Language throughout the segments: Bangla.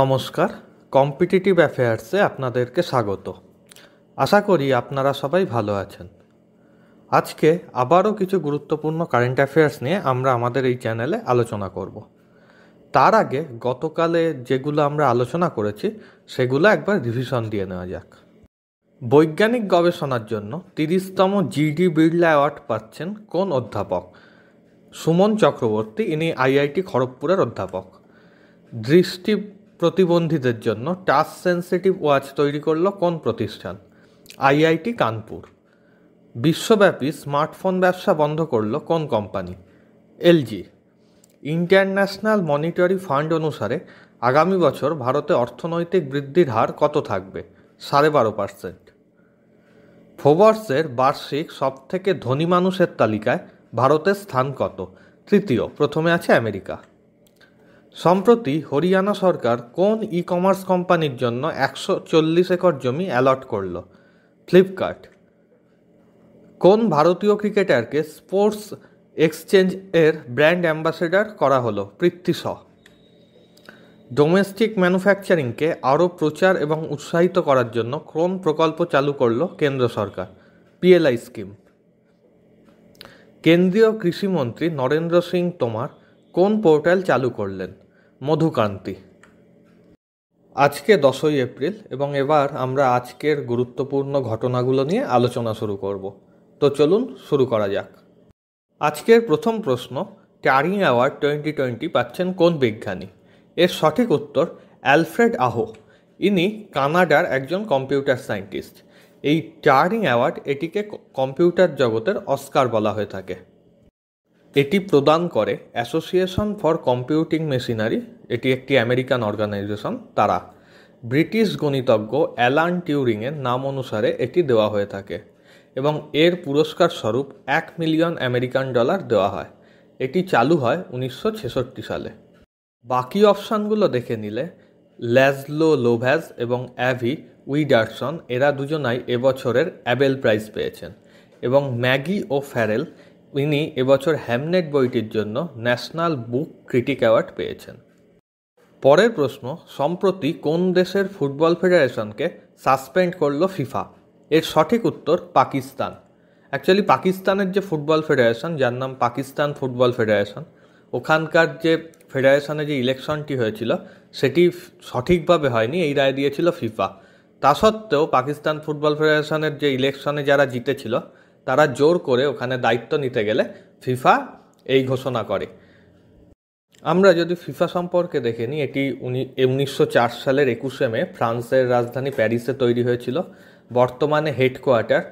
নমস্কার কম্পিটিটিভ অ্যাফেয়ার্সে আপনাদেরকে স্বাগত আশা করি আপনারা সবাই ভালো আছেন আজকে আবারও কিছু গুরুত্বপূর্ণ কারেন্ট অ্যাফেয়ার্স নিয়ে আমরা আমাদের এই চ্যানেলে আলোচনা করব তার আগে গতকালে যেগুলো আমরা আলোচনা করেছি সেগুলো একবার রিভিশন দিয়ে নেওয়া যাক বৈজ্ঞানিক গবেষণার জন্য তিরিশতম জিডি বিড়লা অ্যাওয়ার্ড পাচ্ছেন কোন অধ্যাপক সুমন চক্রবর্তী ইনি আইআইটি খড়গপুরের অধ্যাপক দৃষ্টি প্রতিবন্ধীদের জন্য টাচ সেন্সিটিভ ওয়াচ তৈরি করল কোন প্রতিষ্ঠান আইআইটি কানপুর বিশ্বব্যাপী স্মার্টফোন ব্যবসা বন্ধ করল কোন company LG international monetary fund অনুসারে আগামী বছর ভারতে অর্থনৈতিক বৃদ্ধির হার কত থাকবে সাড়ে বারো পার্সেন্ট ফোবার্সের বার্ষিক সবথেকে ধনী মানুষের তালিকায় ভারতের স্থান কত তৃতীয় প্রথমে আছে আমেরিকা সম্প্রতি হরিয়ানা সরকার কোন ই কমার্স কোম্পানির জন্য একশো চল্লিশ একর জমি অ্যালট করল ফ্লিপকার্ট কোন ভারতীয় ক্রিকেটারকে স্পোর্টস এক্সচেঞ্জ এর ব্র্যান্ড অ্যাম্বাসেডার করা হলো পৃথ্বী শ ডোমেস্টিক ম্যানুফ্যাকচারিংকে আরও প্রচার এবং উৎসাহিত করার জন্য কোন প্রকল্প চালু করল কেন্দ্র সরকার পিএলআই স্কিম কেন্দ্রীয় কৃষিমন্ত্রী নরেন্দ্র সিং তোমার কোন পোর্টাল চালু করলেন মধুকান্তি আজকে দশই এপ্রিল এবং এবার আমরা আজকের গুরুত্বপূর্ণ ঘটনাগুলো নিয়ে আলোচনা শুরু করব তো চলুন শুরু করা যাক আজকের প্রথম প্রশ্ন টারিং অ্যাওয়ার্ড টোয়েন্টি টোয়েন্টি পাচ্ছেন কোন বিজ্ঞানী এর সঠিক উত্তর অ্যালফ্রেড আহো ইনি কানাডার একজন কম্পিউটার সায়েন্টিস্ট এই টারিং অ্যাওয়ার্ড এটিকে কম্পিউটার জগতের অস্কার বলা হয়ে থাকে এটি প্রদান করে অ্যাসোসিয়েশন ফর কম্পিউটিং মেশিনারি এটি একটি আমেরিকান অর্গানাইজেশন তারা ব্রিটিশ গণিতজ্ঞ অ্যালান টিউরিংয়ের নাম অনুসারে এটি দেওয়া হয়ে থাকে এবং এর পুরস্কার স্বরূপ এক মিলিয়ন আমেরিকান ডলার দেওয়া হয় এটি চালু হয় উনিশশো সালে বাকি অপশানগুলো দেখে নিলে ল্যাজলো লোভ্যাজ এবং অ্যাভি উইডারসন এরা দুজনাই এবছরের অ্যাবেল প্রাইজ পেয়েছেন এবং ম্যাগি ও ফ্যারেল ইনি এবছর হ্যামনেট বইটির জন্য ন্যাশনাল বুক ক্রিটিক অ্যাওয়ার্ড পেয়েছেন পরের প্রশ্ন সম্প্রতি কোন দেশের ফুটবল ফেডারেশনকে সাসপেন্ড করলো ফিফা এর সঠিক উত্তর পাকিস্তান অ্যাকচুয়ালি পাকিস্তানের যে ফুটবল ফেডারেশন যার নাম পাকিস্তান ফুটবল ফেডারেশন ওখানকার যে ফেডারেশনে যে ইলেকশনটি হয়েছিল সেটি সঠিকভাবে হয়নি এই রায় দিয়েছিল ফিফা তা সত্ত্বেও পাকিস্তান ফুটবল ফেডারেশনের যে ইলেকশনে যারা জিতেছিল তারা জোর করে ওখানে দায়িত্ব নিতে গেলে ফিফা এই ঘোষণা করে আমরা যদি ফিফা সম্পর্কে দেখে নিই এটি উনিশশো সালের একুশে মে ফ্রান্সের রাজধানী প্যারিসে তৈরি হয়েছিল বর্তমানে হেডকোয়ার্টার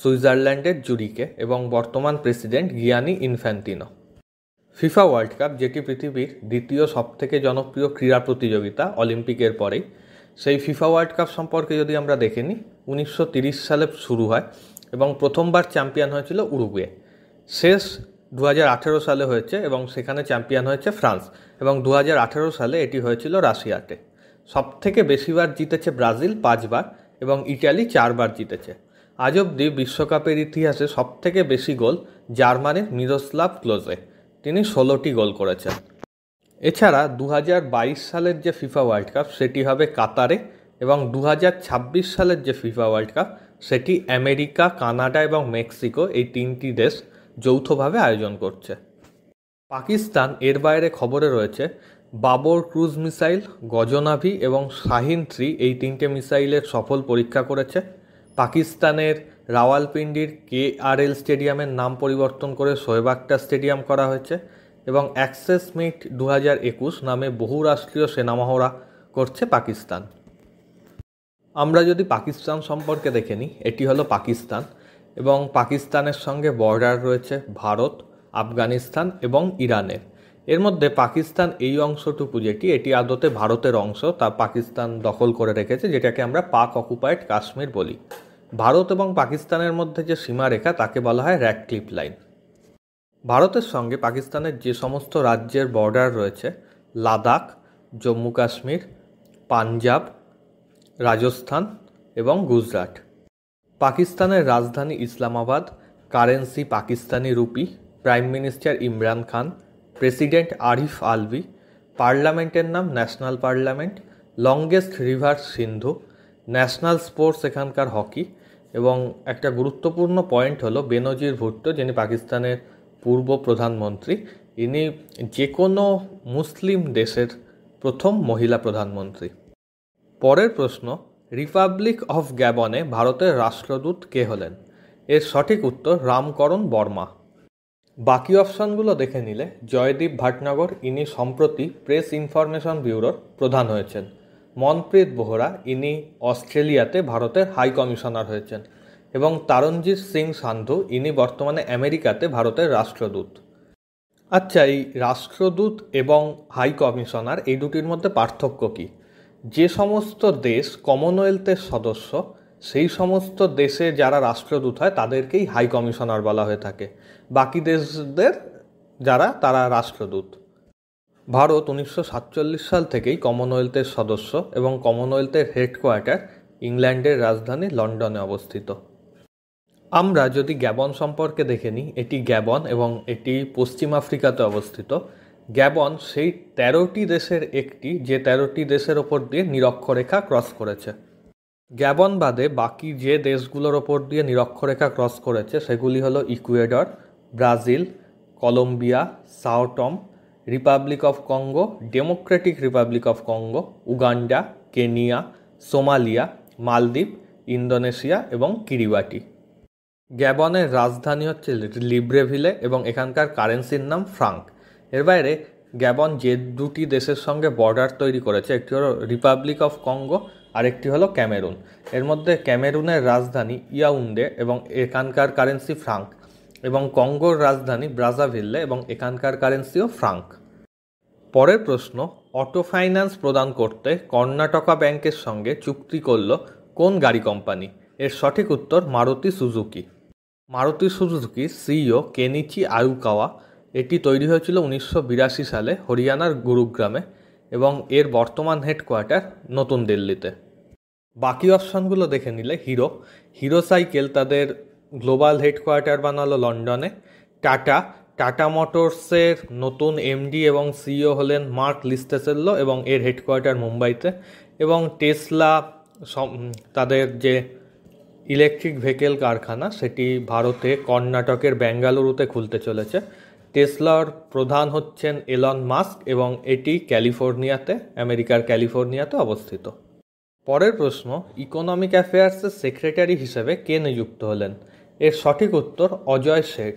সুইজারল্যান্ডের জুরিকে এবং বর্তমান president Gianni Infantino FIFA World Cup যেটি পৃথিবীর দ্বিতীয় সবথেকে জনপ্রিয় ক্রীড়া প্রতিযোগিতা অলিম্পিকের পরেই সেই ফিফা ওয়ার্ল্ড কাপ সম্পর্কে যদি আমরা দেখে নিই উনিশশো সালে শুরু হয় এবং প্রথমবার চ্যাম্পিয়ন হয়েছিল উরুগুয়ে শেষ দু সালে হয়েছে এবং সেখানে চ্যাম্পিয়ন হয়েছে ফ্রান্স এবং দু সালে এটি হয়েছিল রাশিয়াতে সবথেকে বেশিবার জিতেছে ব্রাজিল পাঁচবার এবং ইটালি চারবার জিতেছে আজ অবধি বিশ্বকাপের ইতিহাসে সব থেকে বেশি গোল জার্মানির মিরোস্লাভ ক্লোজে তিনি ষোলোটি গোল করেছেন এছাড়া দু সালের যে ফিফা ওয়ার্ল্ড কাপ সেটি হবে কাতারে এবং দু সালের যে ফিফা ওয়ার্ল্ড কাপ সেটি আমেরিকা কানাডা এবং মেক্সিকো এই তিনটি দেশ যৌথভাবে আয়োজন করছে পাকিস্তান এর বাইরে খবরে রয়েছে বাবর ক্রুজ মিসাইল গজনাভি এবং শাহিন থ্রি এই তিনটে মিসাইলের সফল পরীক্ষা করেছে পাকিস্তানের রাওয়ালপিন্ডির কে আর এল স্টেডিয়ামের নাম পরিবর্তন করে শোয়েব আক্তার স্টেডিয়াম করা হয়েছে এবং অ্যাক্সেস মিট দু নামে বহুরাষ্ট্রীয় সেনামহড়া করছে পাকিস্তান আমরা যদি পাকিস্তান সম্পর্কে দেখে নিই এটি হলো পাকিস্তান এবং পাকিস্তানের সঙ্গে বর্ডার রয়েছে ভারত আফগানিস্তান এবং ইরানের এর মধ্যে পাকিস্তান এই অংশটুকু যেটি এটি আদতে ভারতের অংশ তা পাকিস্তান দখল করে রেখেছে যেটাকে আমরা পাক অকুপাইড কাশ্মীর বলি ভারত এবং পাকিস্তানের মধ্যে যে সীমারেখা তাকে বলা হয় ক্লিপ লাইন ভারতের সঙ্গে পাকিস্তানের যে সমস্ত রাজ্যের বর্ডার রয়েছে লাদাখ জম্মু কাশ্মীর পাঞ্জাব রাজস্থান এবং গুজরাট পাকিস্তানের রাজধানী Islamabad currency Pakistani rupee prime minister Imran Khan president Arif Alvi পার্লামেন্টের নাম national parliament longest river Sindhu national sports এখানকার হকি এবং একটা গুরুত্বপূর্ণ পয়েন্ট হলো বেনজির ভুট্টো যিনি পাকিস্তানের পূর্ব প্রধানমন্ত্রী ইনি যে কোনো মুসলিম দেশের প্রথম মহিলা প্রধানমন্ত্রী পরের প্রশ্ন রিপাবলিক অফ গ্যাবনে ভারতের রাষ্ট্রদূত কে হলেন এর সঠিক উত্তর রামকরণ বর্মা বাকি অপশানগুলো দেখে নিলে জয়দীপ ভাটনগর ইনি সম্প্রতি প্রেস ইনফরমেশন ব্যুরোর প্রধান হয়েছেন মনপ্রীত বোহরা ইনি অস্ট্রেলিয়াতে ভারতের হাই কমিশনার হয়েছেন এবং তারণজিৎ সিং সান্ধু ইনি বর্তমানে আমেরিকাতে ভারতের রাষ্ট্রদূত আচ্ছা এই রাষ্ট্রদূত এবং হাই কমিশনার এই দুটির মধ্যে পার্থক্য কী যে সমস্ত দেশ কমনওয়েলথের সদস্য সেই সমস্ত দেশে যারা রাষ্ট্রদূত হয় তাদেরকেই হাই কমিশনার বলা হয়ে থাকে বাকি দেশদের যারা তারা রাষ্ট্রদূত ভারত উনিশশো সাল থেকেই কমনওয়েলথের সদস্য এবং কমনওয়েলথের হেডকোয়ার্টার ইংল্যান্ডের রাজধানী লন্ডনে অবস্থিত আমরা যদি গ্যাবন সম্পর্কে দেখে নিই এটি গ্যাবন এবং এটি পশ্চিম আফ্রিকাতে অবস্থিত গ্যাবন সেই তেরোটি দেশের একটি যে তেরোটি দেশের ওপর দিয়ে নিরক্ষরেখা ক্রস করেছে গ্যাবন বাদে বাকি যে দেশগুলোর ওপর দিয়ে নিরক্ষরেখা ক্রস করেছে সেগুলি হলো Ecuador Brazil Colombia Sao Tome republic of Congo democratic republic of Congo Uganda Kenya Somalia Maldives Indonesia এবং কিরিবাটি গ্যাবনের রাজধানী হচ্ছে লিব্রেভিলে এবং এখানকার কারেন্সির নাম ফ্রাঙ্ক এর বাইরে গ্যাবন যে দুটি দেশের সঙ্গে বর্ডার তৈরি করেছে একটি হলো রিপাবলিক অফ কঙ্গো আর একটি হলো ক্যামেরুন এর মধ্যে ক্যামেরুনের রাজধানী ইয়াউন্ডে এবং এখানকার কারেন্সি ফ্রাঙ্ক এবং কঙ্গোর রাজধানী ব্রাজাভিল্লে এবং এখানকার কারেন্সিও ফ্রাঙ্ক পরের প্রশ্ন অটো ফাইন্যান্স প্রদান করতে কর্ণাটকা ব্যাংকের সঙ্গে চুক্তি করল কোন গাড়ি কোম্পানি এর সঠিক উত্তর Maruti Suzuki Maruti Suzuki CEO Kenichi Ayukawa এটি তৈরি হয়েছিল উনিশশো সালে হরিয়ানার গুরুগ্রামে এবং এর বর্তমান হেডকোয়ার্টার নতুন দিল্লিতে বাকি অপশনগুলো দেখে নিলে হিরো হিরো সাইকেল তাদের গ্লোবাল হেডকোয়ার্টার বানালো লন্ডনে টাটা টাটা মোটরসের নতুন এমডি এবং সিও e হলেন মার্ক লিস্টেসেল্লো এবং এর হেডকোয়ার্টার মুম্বাইতে এবং টেসলা তাদের যে ইলেকট্রিক ভেহিকেল কারখানা সেটি ভারতে কর্ণাটকের বেঙ্গালুরুতে খুলতে চলেছে টেসলার প্রধান হচ্ছেন এলন মাস্ক এবং এটি ক্যালিফোর্নিয়াতে আমেরিকার ক্যালিফোর্নিয়াতে অবস্থিত পরের প্রশ্ন ইকোনমিক অ্যাফেয়ার্সের সেক্রেটারি হিসেবে কে নিযুক্ত হলেন এর সঠিক উত্তর অজয় শেঠ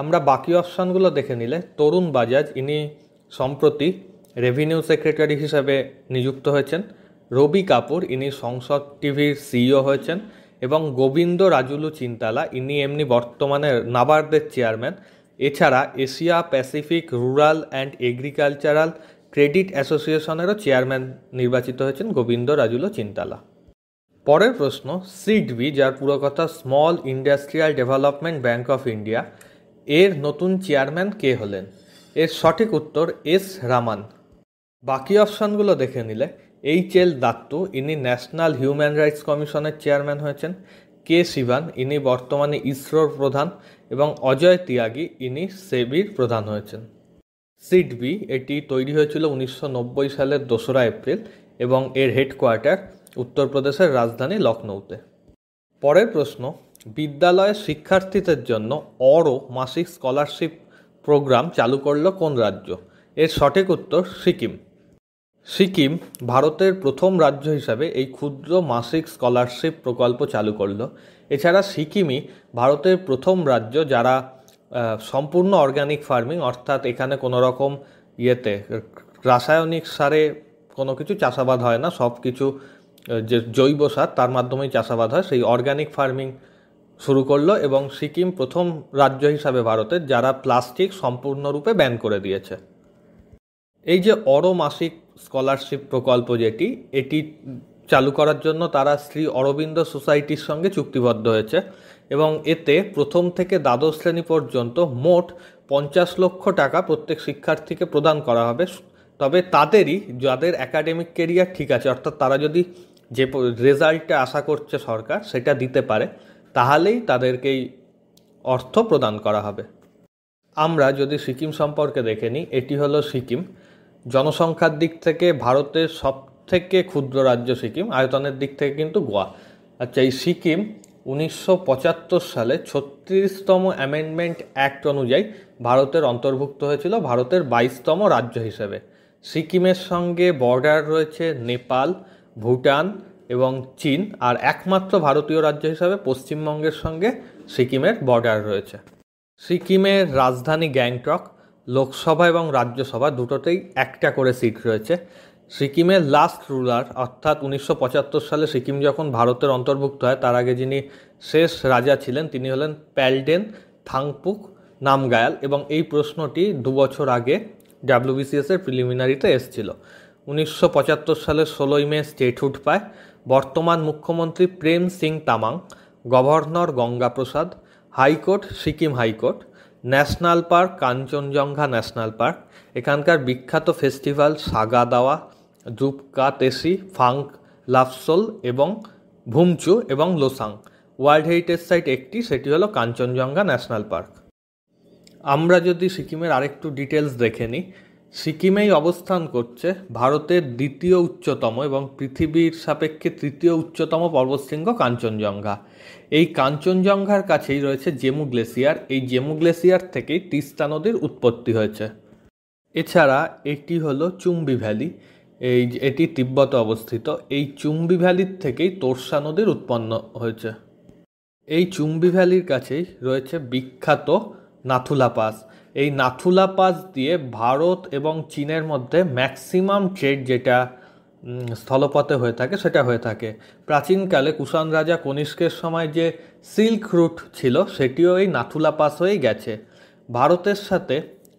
আমরা বাকি অপশানগুলো দেখে নিলে তরুণ বাজাজ ইনি সম্প্রতি রেভিনিউ সেক্রেটারি হিসাবে নিযুক্ত হয়েছেন রবি কাপুর ইনি সংসদ টিভির সিইও হয়েছেন এবং গোবিন্দ রাজুলু চিন্তালা ইনি এমনি বর্তমানে নাবার্ডের চেয়ারম্যান এছাড়া Asia Pacific rural and agricultural credit অ্যাসোসিয়েশনেরও চেয়ারম্যান নির্বাচিত হয়েছেন গোবিন্দ রাজুলো চিন্তালা পরের প্রশ্ন সিডবি যার পুরো কথা small industrial development bank of India এর নতুন চেয়ারম্যান কে হলেন এর সঠিক উত্তর এস রামান বাকি অপশানগুলো দেখে নিলে এইচ এল দাত্তু ইনি ন্যাশনাল হিউম্যান রাইটস কমিশনের চেয়ারম্যান হয়েছেন কে শিবান ইনি বর্তমানে ইসরোর প্রধান এবং অজয় তিয়াগি ইনি সেবির প্রধান হয়েছেন সিড বি এটি তৈরি হয়েছিল উনিশশো সালের দোসরা এপ্রিল এবং এর হেডকোয়ার্টার উত্তরপ্রদেশের রাজধানী লখনৌতে পরের প্রশ্ন বিদ্যালয়ের শিক্ষার্থীদের জন্য অরও মাসিক স্কলারশিপ প্রোগ্রাম চালু করল কোন রাজ্য এর সঠিক উত্তর সিকিম সিকিম ভারতের প্রথম রাজ্য হিসাবে এই ক্ষুদ্র মাসিক স্কলারশিপ প্রকল্প চালু করল এছাড়া সিকিমই ভারতের প্রথম রাজ্য যারা সম্পূর্ণ অর্গ্যানিক ফার্মিং অর্থাৎ এখানে কোনো রকম ইয়েতে রাসায়নিক সারে কোনো কিছু চাষাবাদ হয় না সব কিছু যে জৈব সার তার মাধ্যমেই চাষাবাদ হয় সেই অর্গ্যানিক ফার্মিং শুরু করলো এবং সিকিম প্রথম রাজ্য হিসাবে ভারতের যারা প্লাস্টিক সম্পূর্ণরূপে ব্যান করে দিয়েছে এই যে অরমাসিক স্কলারশিপ প্রকল্প যেটি এটি চালু করার জন্য তারা শ্রী অরবিন্দ সোসাইটির সঙ্গে চুক্তিবদ্ধ হয়েছে এবং এতে প্রথম থেকে দ্বাদশ শ্রেণী পর্যন্ত মোট পঞ্চাশ লক্ষ টাকা প্রত্যেক শিক্ষার্থীকে প্রদান করা হবে তবে তাদেরই যাদের একাডেমিক কেরিয়ার ঠিক আছে অর্থাৎ তারা যদি যে রেজাল্টটা আশা করছে সরকার সেটা দিতে পারে তাহলেই তাদেরকেই অর্থ প্রদান করা হবে আমরা যদি সিকিম সম্পর্কে দেখে নিই এটি হলো সিকিম জনসংখ্যার দিক থেকে ভারতের সব থেকে ক্ষুদ্র রাজ্য সিকিম আয়তনের দিক থেকে কিন্তু গোয়া আচ্ছা এই সিকিম উনিশশো সালে ছত্রিশতম অ্যামেন্ডমেন্ট অ্যাক্ট অনুযায়ী ভারতের অন্তর্ভুক্ত হয়েছিল ভারতের বাইশতম রাজ্য হিসেবে সিকিমের সঙ্গে বর্ডার রয়েছে নেপাল ভুটান এবং চীন আর একমাত্র ভারতীয় রাজ্য হিসাবে পশ্চিমবঙ্গের সঙ্গে সিকিমের বর্ডার রয়েছে সিকিমের রাজধানী গ্যাংটক লোকসভা এবং রাজ্যসভা দুটোতেই একটা করে সিট রয়েছে সিকিমের লাস্ট রুলার অর্থাৎ উনিশশো সালে সিকিম যখন ভারতের অন্তর্ভুক্ত হয় তার আগে যিনি শেষ রাজা ছিলেন তিনি হলেন প্যালডেন থাংপুক নামগায়াল এবং এই প্রশ্নটি দু বছর আগে ডাব্লিউবিসিএসের প্রিলিমিনারিতে এসেছিল উনিশশো সালের ষোলোই মে স্টেটহুড পায় বর্তমান মুখ্যমন্ত্রী Prem Singh Tamang governor Ganga Prasad high court Sikkim high court national park Kangchenjunga national park এখানকার বিখ্যাত ফেস্টিভ্যাল সাগা দাওয়া জুপকা তেসি ফাঙ্ক লাফসোল এবং ভুমচু এবং লোসাং ওয়ার্ল্ড হেরিটেজ সাইট একটি সেটি হলো কাঞ্চনজঙ্ঘা ন্যাশনাল পার্ক আমরা যদি সিকিমের আরেকটু ডিটেলস দেখে নিই সিকিমেই অবস্থান করছে ভারতের দ্বিতীয় উচ্চতম এবং পৃথিবীর সাপেক্ষে তৃতীয় উচ্চতম পর্বতশৃঙ্গ কাঞ্চনজঙ্ঘা এই কাঞ্চনজঙ্ঘার কাছেই রয়েছে জেমু গ্লেসিয়ার এই জেমু গ্লেসিয়ার থেকেই তিস্তা নদীর উৎপত্তি হয়েছে এছাড়া এটি হলো চুম্বি ভ্যালি এই এটি তিব্বতে অবস্থিত এই চুম্বি ভ্যালির থেকেই তোরসা নদীর উৎপন্ন হয়েছে এই চুম্বি ভ্যালির কাছেই রয়েছে বিখ্যাত নাথুলা পাস এই নাথুলা পাস দিয়ে ভারত এবং চীনের মধ্যে ম্যাক্সিমাম ট্রেড যেটা স্থলপথে হয়ে থাকে সেটা হয়ে থাকে প্রাচীনকালে কুষাণ রাজা কনিষ্কের সময় যে সিল্ক রুট ছিল সেটিও এই নাথুলা পাস হয়েই গেছে ভারতের সাথে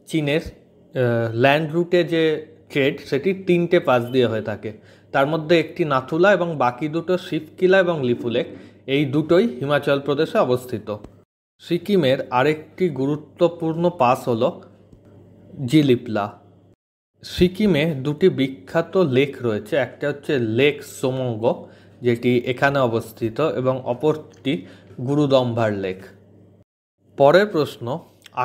চীনের ল্যান্ড রুটে যে ট্রেড সেটি তিনটে পাস দিয়ে হয়ে থাকে তার মধ্যে একটি নাথুলা এবং বাকি দুটো শিবকিলা এবং লিফুলেক এই দুটোই হিমাচল প্রদেশে অবস্থিত সিকিমের আরেকটি গুরুত্বপূর্ণ পাস হল জিলিপলা সিকিমে দুটি বিখ্যাত লেক রয়েছে একটা হচ্ছে লেক সোমঙ্গ যেটি এখানে অবস্থিত এবং অপরটি গুরুদম্ভার লেক পরের প্রশ্ন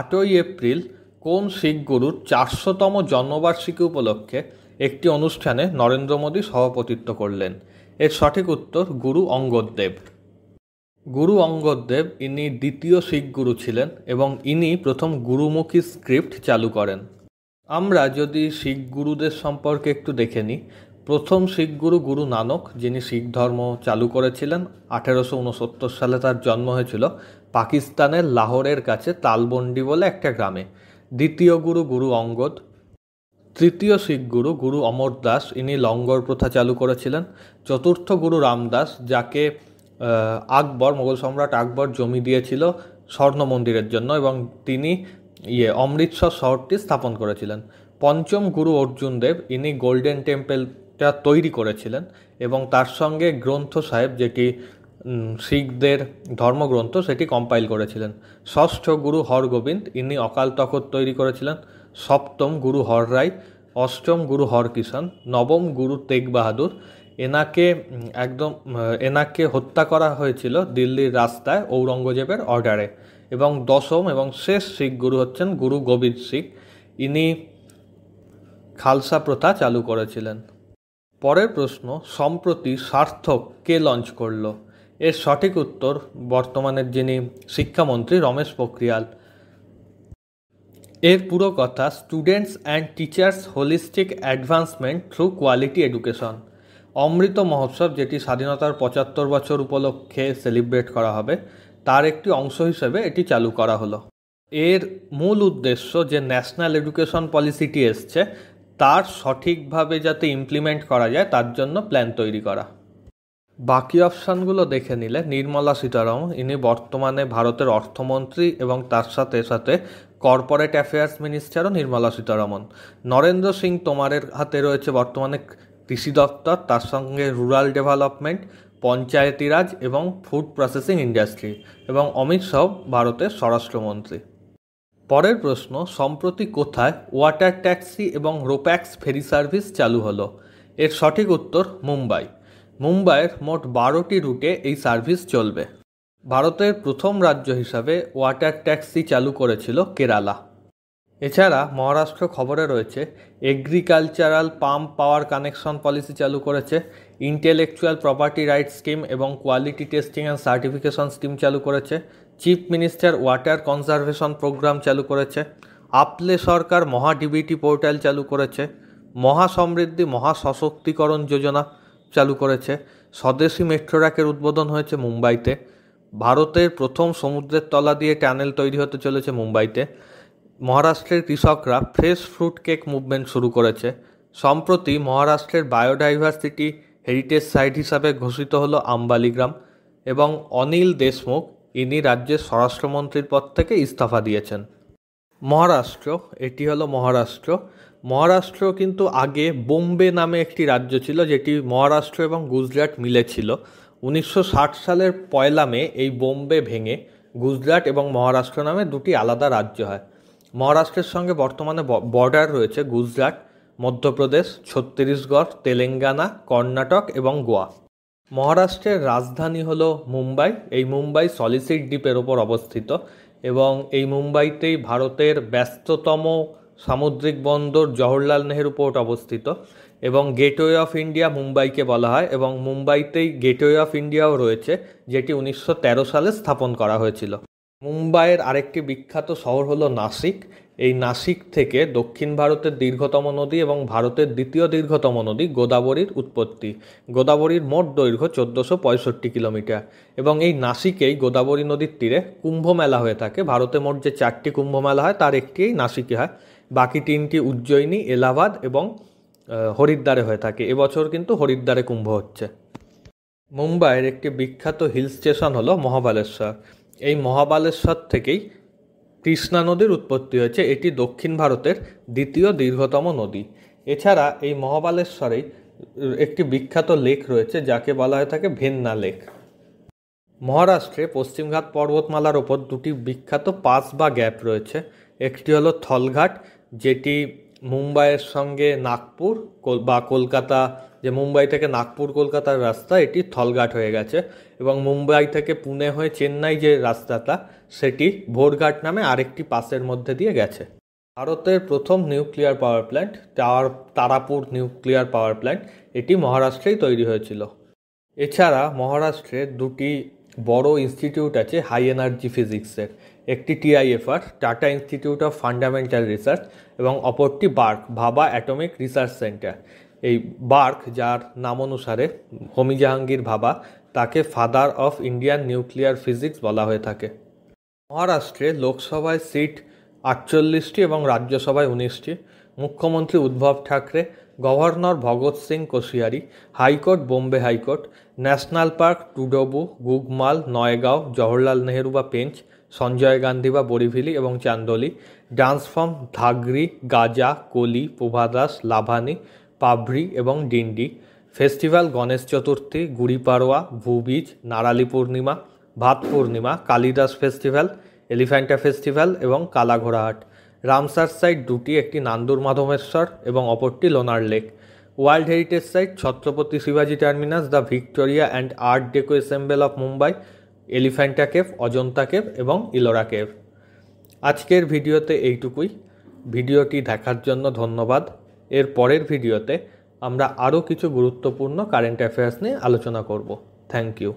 আটই এপ্রিল কোন শিখ গুরুর চারশোতম জন্মবার্ষিকী উপলক্ষে একটি অনুষ্ঠানে নরেন্দ্র মোদী সভাপতিত্ব করলেন এর সঠিক উত্তর গুরু অঙ্গদেব গুরু দেব ইনি দ্বিতীয় শিখ গুরু ছিলেন এবং ইনি প্রথম গুরুমুখী স্ক্রিপ্ট চালু করেন আমরা যদি শিখ গুরুদের সম্পর্কে একটু দেখে নিই প্রথম শিখ গুরু গুরু নানক যিনি শিখ ধর্ম চালু করেছিলেন আঠেরোশো উনসত্তর সালে তার জন্ম হয়েছিল পাকিস্তানের লাহোরের কাছে তালবন্ডি বলে একটা গ্রামে দ্বিতীয় গুরু গুরু অঙ্গদ তৃতীয় শিখ গুরু গুরু অমর দাস ইনি লঙ্গর প্রথা চালু করেছিলেন চতুর্থ গুরু রামদাস যাকে আকবর মোগল সম্রাট আকবর জমি দিয়েছিল স্বর্ণ মন্দিরের জন্য এবং তিনি ইয়ে অমৃতসর শহরটি স্থাপন করেছিলেন পঞ্চম গুরু অর্জুন দেব ইনি গোল্ডেন টেম্পেলটা তৈরি করেছিলেন এবং তার সঙ্গে গ্রন্থ সাহেব যেটি শিখদের ধর্মগ্রন্থ সেটি কম্পাইল করেছিলেন ষষ্ঠ গুরু হরগোবিন্দ ইনি অকাল তখত তৈরি করেছিলেন সপ্তম গুরু হর রায় অষ্টম গুরু হরকিষাণ নবম গুরু তেগ বাহাদুর এনাকে একদম এনাকে হত্যা করা হয়েছিল দিল্লির রাস্তায় ঔরঙ্গজেবের অর্ডারে এবং দশম এবং শেষ শিখ গুরু হচ্ছেন গুরু গোবিন্দ সিং ইনি খালসা প্রথা চালু করেছিলেন পরের প্রশ্ন সম্প্রতি সার্থক কে লঞ্চ করল এর সঠিক উত্তর বর্তমানের যিনি শিক্ষামন্ত্রী রমেশ পোখরিয়াল এর পুরো কথা students and teachers holistic advancement through quality education Amrit Mahotsav যেটি স্বাধীনতার পঁচাত্তর বছর উপলক্ষে সেলিব্রেট করা হবে তার একটি অংশ হিসেবে এটি চালু করা হলো এর মূল উদ্দেশ্য যে ন্যাশনাল এডুকেশন পলিসিটি এসছে তার সঠিকভাবে যাতে ইমপ্লিমেন্ট করা যায় তার জন্য প্ল্যান তৈরি করা বাকি অপশানগুলো দেখে নিলে নির্মলা সীতারমন ইনি বর্তমানে ভারতের অর্থমন্ত্রী এবং তার সাথে সাথে কর্পোরেট অ্যাফেয়ার্স মিনিস্টারও নির্মলা সীতারমন নরেন্দ্র সিং তোমারের হাতে রয়েছে বর্তমানে কৃষি দপ্তর তার সঙ্গে রুরাল ডেভেলপমেন্ট রাজ এবং ফুড প্রসেসিং ইন্ডাস্ট্রি এবং অমিত শাহ ভারতের স্বরাষ্ট্রমন্ত্রী পরের প্রশ্ন সম্প্রতি কোথায় ওয়াটার ট্যাক্সি এবং রোপ্যাক্স ফেরি সার্ভিস চালু হলো এর সঠিক উত্তর মুম্বাই মুম্বাইয়ের মোট বারোটি রুটে এই সার্ভিস চলবে ভারতের প্রথম রাজ্য হিসাবে ওয়াটার ট্যাক্সি চালু করেছিল কেরালা এছাড়া মহারাষ্ট্র খবরে রয়েছে agricultural pump power connection policy চালু করেছে ইন্টেলেকচুয়াল প্রপার্টি রাইট স্কিম এবং quality testing and certification scheme চালু করেছে chief minister water conservation programme চালু করেছে আপলে সরকার মহা ডিবিটি পোর্টাল চালু করেছে মহা সমৃদ্ধি মহা সশক্তিকরণ যোজনা চালু করেছে স্বদেশী মেট্রো র্যাকের উদ্বোধন হয়েছে মুম্বাইতে ভারতের প্রথম সমুদ্রের তলা দিয়ে টানেল তৈরি হতে চলেছে মুম্বাইতে মহারাষ্ট্রের কৃষকরা ফ্রেশ ফ্রুট কেক মুভমেন্ট শুরু করেছে সম্প্রতি মহারাষ্ট্রের বায়োডাইভার্সিটি হেরিটেজ সাইট হিসাবে ঘোষিত হলো আম্বালি গ্রাম এবং অনিল দেশমুখ ইনি রাজ্যের স্বরাষ্ট্রমন্ত্রীর পদ থেকে ইস্তফা দিয়েছেন মহারাষ্ট্র এটি হলো মহারাষ্ট্র মহারাষ্ট্র কিন্তু আগে বোম্বে নামে একটি রাজ্য ছিল যেটি মহারাষ্ট্র এবং গুজরাট মিলে ছিল উনিশশো সালের পয়লা মে এই বোম্বে ভেঙে গুজরাট এবং মহারাষ্ট্র নামে দুটি আলাদা রাজ্য হয় মহারাষ্ট্রের সঙ্গে বর্তমানে বর্ডার রয়েছে গুজরাট মধ্যপ্রদেশ ছত্তিশগড় তেলেঙ্গানা কর্ণাটক এবং গোয়া মহারাষ্ট্রের রাজধানী হলো মুম্বাই এই মুম্বাই সলিসিট দ্বীপের ওপর অবস্থিত এবং এই মুম্বাইতেই ভারতের ব্যস্ততম সামুদ্রিক বন্দর জওহরলাল নেহরু পোর্ট অবস্থিত এবং গেটওয়ে অফ ইন্ডিয়া মুম্বাইকে বলা হয় এবং মুম্বাইতেই গেটওয়ে অফ ইন্ডিয়াও রয়েছে যেটি উনিশশো সালে স্থাপন করা হয়েছিল মুম্বাইয়ের আরেকটি বিখ্যাত শহর হলো নাসিক এই নাসিক থেকে দক্ষিণ ভারতের দীর্ঘতম নদী এবং ভারতের দ্বিতীয় দীর্ঘতম নদী গোদাবরীর উৎপত্তি গোদাবরীর মোট দৈর্ঘ্য চোদ্দোশো পঁয়ষট্টি কিলোমিটার এবং এই নাসিকেই গোদাবরী নদীর তীরে কুম্ভ মেলা হয়ে থাকে ভারতে মোট যে চারটি কুম্ভ মেলা হয় তার একটি এই নাসিকে হয় বাকি তিনটি উজ্জয়িনী এলাহাবাদ এবং হরিদ্বারে হয়ে থাকে এবছর কিন্তু হরিদ্বারে কুম্ভ হচ্ছে মুম্বাইয়ের একটি বিখ্যাত হিল স্টেশন হলো মহাবালেশ্বর এই মহাবালেশ্বর থেকেই কৃষ্ণা নদীর উৎপত্তি হয়েছে এটি দক্ষিণ ভারতের দ্বিতীয় দীর্ঘতম নদী এছাড়া এই মহাবালেশ্বরেই একটি বিখ্যাত লেক রয়েছে যাকে বলা হয়ে থাকে ভেন্না লেক মহারাষ্ট্রে পশ্চিমঘাট পর্বতমালার ওপর দুটি বিখ্যাত পাস বা গ্যাপ রয়েছে একটি হলো থলঘাট যেটি মুম্বাইয়ের সঙ্গে নাগপুর বা কলকাতা যে মুম্বাই থেকে নাগপুর কলকাতার রাস্তা এটি থলঘাট হয়ে গেছে এবং মুম্বাই থেকে পুনে হয়ে চেন্নাই যে রাস্তাটা সেটি ভোরঘাট নামে আরেকটি পাসের মধ্যে দিয়ে গেছে ভারতের প্রথম nuclear power plant tower Tarapur nuclear power plant এটি মহারাষ্ট্রেই তৈরি হয়েছিল এছাড়া মহারাষ্ট্রে দুটি বড় ইনস্টিটিউট আছে হাই এনার্জি ফিজিক্সের একটি TIFR Tata institute of fundamental research এবং অপরটি BARC Bhabha atomic research centre এই বার্ক যার নাম অনুসারে হোমি জাহাঙ্গীর ভাবা তাকে father of Indian nuclear physics বলা হয়ে থাকে মহারাষ্ট্রে লোকসভায় সিট আটচল্লিশটি এবং রাজ্যসভায় উনিশটি মুখ্যমন্ত্রী Uddhav Thackeray governor Bhagat Singh Koshyari high court Bombay high court national park Tadoba Gugamal Navegaon Jawaharlal Nehru বা পেঞ্চ সঞ্জয় গান্ধী বা বরিভিলি এবং চান্দোলি ডান্সফর্ম ধাগরি গাজা কলি প্রভাদাস লাভানি পাবরি এবং ডিন্ডি ফেস্টিভ্যাল গণেশ চতুর্থী গুড়ি পারোয়া ভূবীজ নারালি পূর্ণিমা ভাত পূর্ণিমা কালিদাস ফেস্টিভ্যাল এলিফ্যান্টা ফেস্টিভ্যাল এবং কালাঘোড়াহাট রামসার সাইট দুটি একটি নান্দুর মাধবেশ্বর এবং অপরটি Lonar lake world heritage site Chhatrapati শিবাজি terminus the Victoria and art deco ensemble of Mumbai Elephanta cave Ajanta cave এবং ইলোরা কেভ আজকের ভিডিওতে এইটুকুই ভিডিওটি দেখার জন্য ধন্যবাদ এর পরের ভিডিওতে আমরা আরও কিছু গুরুত্বপূর্ণ কারেন্ট অ্যাফেয়ার্স নিয়ে আলোচনা করব থ্যাংক ইউ